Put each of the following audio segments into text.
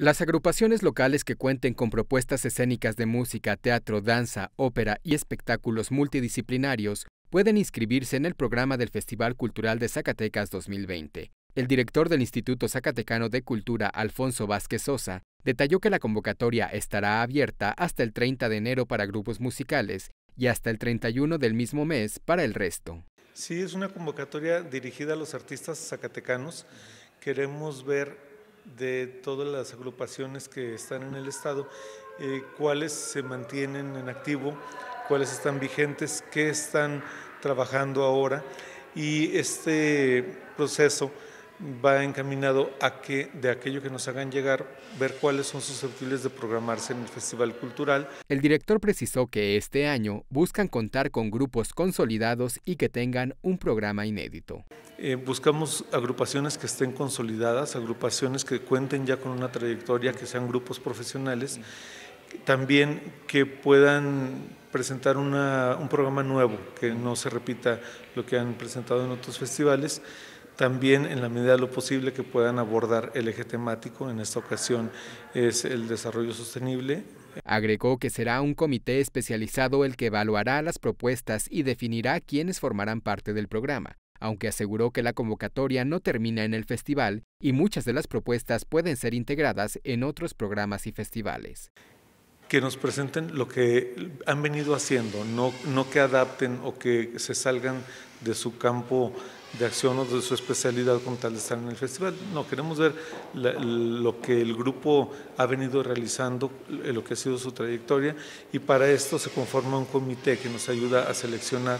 Las agrupaciones locales que cuenten con propuestas escénicas de música, teatro, danza, ópera y espectáculos multidisciplinarios pueden inscribirse en el programa del Festival Cultural de Zacatecas 2020. El director del Instituto Zacatecano de Cultura, Alfonso Vázquez Sosa, detalló que la convocatoria estará abierta hasta el 30 de enero para grupos musicales y hasta el 31 del mismo mes para el resto. Sí, es una convocatoria dirigida a los artistas zacatecanos. Queremos ver de todas las agrupaciones que están en el Estado, eh, cuáles se mantienen en activo, cuáles están vigentes, qué están trabajando ahora y este proceso va encaminado a que de aquello que nos hagan llegar, ver cuáles son susceptibles de programarse en el Festival Cultural. El director precisó que este año buscan contar con grupos consolidados y que tengan un programa inédito. Eh, buscamos agrupaciones que estén consolidadas, agrupaciones que cuenten ya con una trayectoria, que sean grupos profesionales, también que puedan presentar un programa nuevo, que no se repita lo que han presentado en otros festivales también en la medida de lo posible que puedan abordar el eje temático, en esta ocasión es el desarrollo sostenible. Agregó que será un comité especializado el que evaluará las propuestas y definirá quiénes formarán parte del programa, aunque aseguró que la convocatoria no termina en el festival y muchas de las propuestas pueden ser integradas en otros programas y festivales que nos presenten lo que han venido haciendo, no, no que adapten o que se salgan de su campo de acción o de su especialidad con tal de estar en el festival. No, queremos ver lo que el grupo ha venido realizando, eh, lo que ha sido su trayectoria, y para esto se conforma un comité que nos ayuda a seleccionar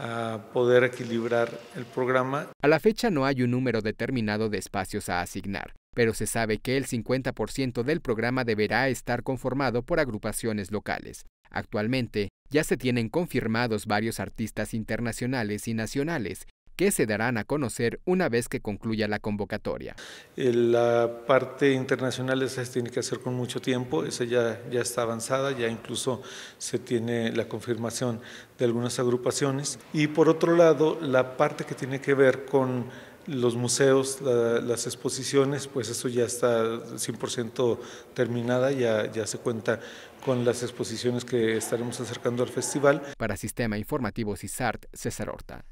a poder equilibrar el programa. A la fecha no hay un número determinado de espacios a asignar, pero se sabe que el 50% del programa deberá estar conformado por agrupaciones locales. Actualmente, ya se tienen confirmados varios artistas internacionales y nacionales, que se darán a conocer una vez que concluya la convocatoria. Eh, la parte internacional esa se tiene que hacer con mucho tiempo, esa ya, ya está avanzada, ya incluso se tiene la confirmación de algunas agrupaciones. Y por otro lado, la parte que tiene que ver con los museos, las exposiciones, pues eso ya está 100% terminada, ya, ya se cuenta con las exposiciones que estaremos acercando al festival. Para Sistema Informativo CISART, César Horta.